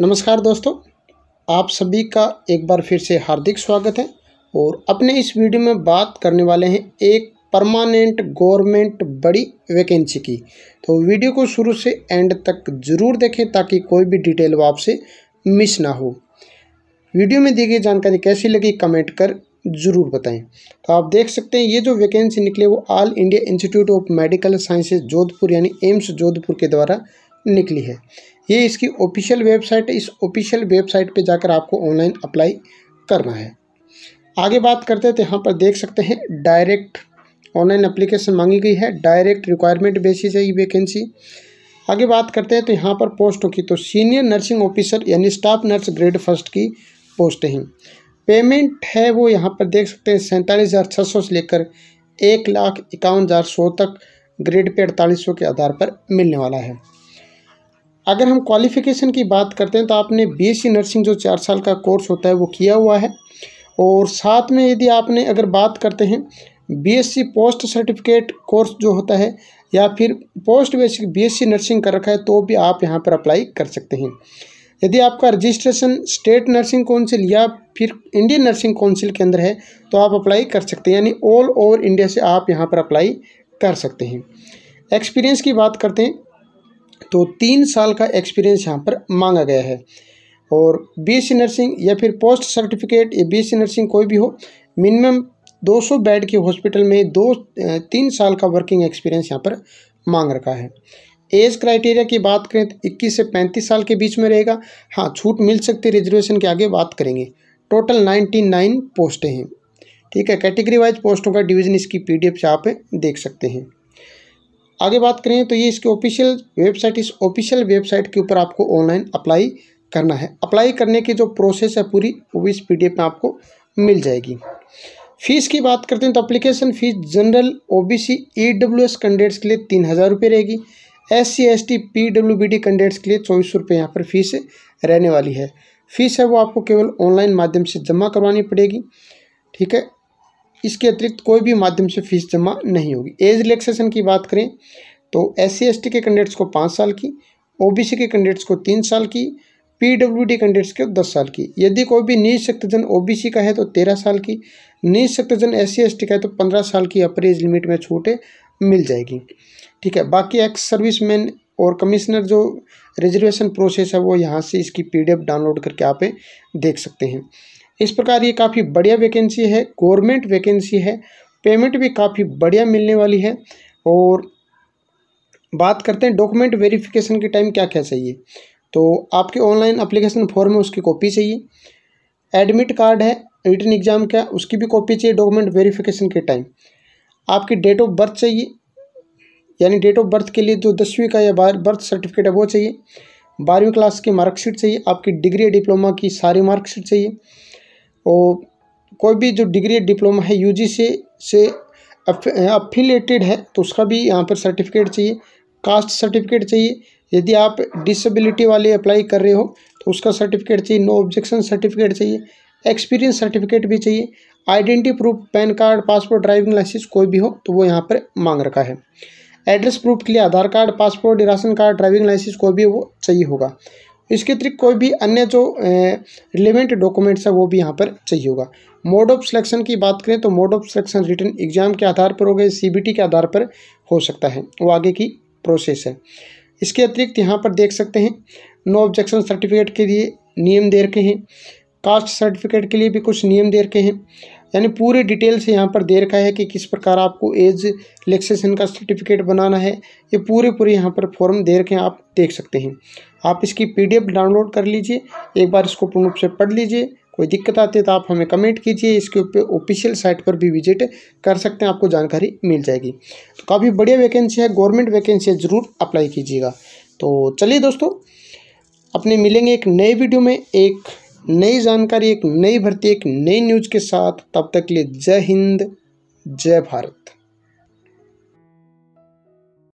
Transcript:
नमस्कार दोस्तों आप सभी का एक बार फिर से हार्दिक स्वागत है और अपने इस वीडियो में बात करने वाले हैं एक परमानेंट गवर्नमेंट बड़ी वैकेंसी की तो वीडियो को शुरू से एंड तक जरूर देखें ताकि कोई भी डिटेल वो आपसे मिस ना हो वीडियो में दी गई जानकारी कैसी लगी कमेंट कर ज़रूर बताएं तो आप देख सकते हैं ये जो वैकेंसी निकले वो all India Institute of Medical Sciences Jodhpur यानी एम्स जोधपुर के द्वारा निकली है ये इसकी ऑफिशियल वेबसाइट है इस ऑफिशियल वेबसाइट पे जाकर आपको ऑनलाइन अप्लाई करना है आगे बात करते हैं तो यहाँ पर देख सकते हैं डायरेक्ट ऑनलाइन अप्लीकेशन मांगी गई है डायरेक्ट रिक्वायरमेंट बेसिस है ये वैकेंसी आगे बात करते हैं तो यहाँ पर पोस्टों की तो सीनियर नर्सिंग ऑफिसर यानी स्टाफ नर्स ग्रेड फर्स्ट की पोस्ट हैं पेमेंट है वो यहाँ पर देख सकते हैं सैंतालीस हज़ार छः सौ से लेकर एक लाख इक्यावन हज़ार सौ तक ग्रेड पे अड़तालीस सौ के आधार पर मिलने वाला है अगर हम क्वालिफ़िकेशन की बात करते हैं तो आपने बीएससी नर्सिंग जो चार साल का कोर्स होता है वो किया हुआ है और साथ में यदि आपने अगर बात करते हैं बीएससी पोस्ट सर्टिफिकेट कोर्स जो होता है या फिर पोस्ट बेसिक बीएससी नर्सिंग कर रखा है तो भी आप यहाँ पर अप्लाई कर सकते हैं यदि आपका रजिस्ट्रेशन स्टेट नर्सिंग काउंसिल या फिर इंडियन नर्सिंग काउंसिल के अंदर है तो आप अप्लाई कर सकते हैं यानी ऑल ओवर इंडिया से आप यहाँ पर अप्लाई कर सकते हैं एक्सपीरियंस की बात करते हैं तो तीन साल का एक्सपीरियंस यहाँ पर मांगा गया है और बीएससी नर्सिंग या फिर पोस्ट सर्टिफिकेट या बीएससी नर्सिंग कोई भी हो मिनिमम 200 बेड के हॉस्पिटल में दो तीन साल का वर्किंग एक्सपीरियंस यहाँ पर मांग रखा है एज क्राइटेरिया की बात करें तो इक्कीस से पैंतीस साल के बीच में रहेगा हाँ छूट मिल सकती है रिजर्वेशन के आगे बात करेंगे टोटल नाइन्टी नाइन पोस्टें हैं ठीक है कैटेगरी वाइज पोस्टों का डिवीजन इसकी पी से आप देख सकते हैं आगे बात करें तो ये इसकी ऑफिशियल वेबसाइट इस ऑफिशियल वेबसाइट के ऊपर आपको ऑनलाइन अप्लाई करना है अप्लाई करने की जो प्रोसेस है पूरी वो इस पी में आपको मिल जाएगी फीस की बात करते हैं तो application fees general OBC EWS candidates के लिए तीन हज़ार रुपये रहेगी S C S T P W B D candidates के लिए चौबीस सौ रुपये यहाँ पर फीस रहने वाली है फीस है वो आपको केवल ऑनलाइन माध्यम से जमा करवानी पड़ेगी ठीक है इसके अतिरिक्त कोई भी माध्यम से फीस जमा नहीं होगी एज रिलैक्सेशन की बात करें तो एस सी के कैंडिडेट्स को पाँच साल की ओबीसी के कैंडिडेट्स को तीन साल की पीडब्ल्यूडी कैंडिडेट्स के दस साल की यदि कोई भी निःशक्तजन ओबीसी का है तो तेरह साल की शक्तिजन एस सी का है तो पंद्रह साल की अपर एज लिमिट में छूट मिल जाएगी ठीक है बाकी एक्स सर्विस मैन और कमिश्नर जो रिजर्वेशन प्रोसेस है वो यहाँ से इसकी एफ डाउनलोड करके आप देख सकते हैं इस प्रकार ये काफ़ी बढ़िया वैकेंसी है गवर्नमेंट वैकेंसी है पेमेंट भी काफ़ी बढ़िया मिलने वाली है और बात करते हैं डॉक्यूमेंट वेरिफिकेशन के टाइम क्या क्या चाहिए तो आपके ऑनलाइन अप्लीकेशन फॉर्म है उसकी कॉपी चाहिए एडमिट कार्ड है रिटर्न एग्ज़ाम का उसकी भी कॉपी चाहिए डॉक्यूमेंट वेरिफिकेशन के टाइम आपकी डेट ऑफ बर्थ चाहिए यानी डेट ऑफ बर्थ के लिए जो दसवीं का या बर्थ सर्टिफिकेट है वो चाहिए बारहवीं क्लास की मार्कशीट चाहिए आपकी डिग्री या डिप्लोमा की सारी मार्कशीट चाहिए और कोई भी जो डिग्री डिप्लोमा है यू से से अफिलेटेड है तो उसका भी यहाँ पर सर्टिफिकेट चाहिए कास्ट सर्टिफिकेट चाहिए यदि आप डिसेबिलिटी वाले अप्लाई कर रहे हो तो उसका सर्टिफिकेट चाहिए नो ऑब्जेक्शन सर्टिफिकेट चाहिए एक्सपीरियंस सर्टिफिकेट भी चाहिए identity proof PAN card passport driving licence कोई भी हो तो वो यहाँ पर मांग रखा है एड्रेस प्रूफ के लिए Aadhaar card passport ration card driving licence कोई भी वो चाहिए होगा इसके अतिरिक्त कोई भी अन्य जो रिलेवेंट डॉक्यूमेंट्स है वो भी यहाँ पर चाहिए होगा मोड ऑफ सिलेक्शन की बात करें तो mode of selection written exam के आधार पर हो गए सी के आधार पर हो सकता है वो आगे की प्रोसेस है इसके अतिरिक्त यहाँ पर देख सकते हैं नो ऑब्जेक्शन सर्टिफिकेट के लिए नियम दे रखे हैं कास्ट सर्टिफिकेट के लिए भी कुछ नियम दे रखे हैं यानी पूरे डिटेल से यहाँ पर दे रखा है कि किस प्रकार आपको एज रिलेक्सेशन का सर्टिफिकेट बनाना है ये पूरे पूरे यहाँ पर फॉर्म दे रखे हैं आप देख सकते हैं आप इसकी पीडीएफ डाउनलोड कर लीजिए एक बार इसको पूर्ण रूप से पढ़ लीजिए कोई दिक्कत आती है तो आप हमें कमेंट कीजिए इसके ऊपर ऑफिशियल साइट पर भी विजिट कर सकते हैं आपको जानकारी मिल जाएगी तो काफ़ी बढ़िया वैकेंसी है गवर्नमेंट वैकेंसी है ज़रूर अप्लाई कीजिएगा तो चलिए दोस्तों अपने मिलेंगे एक नए वीडियो में एक नई जानकारी एक नई भर्ती एक नई न्यूज के साथ तब तक के लिए जय हिंद जय भारत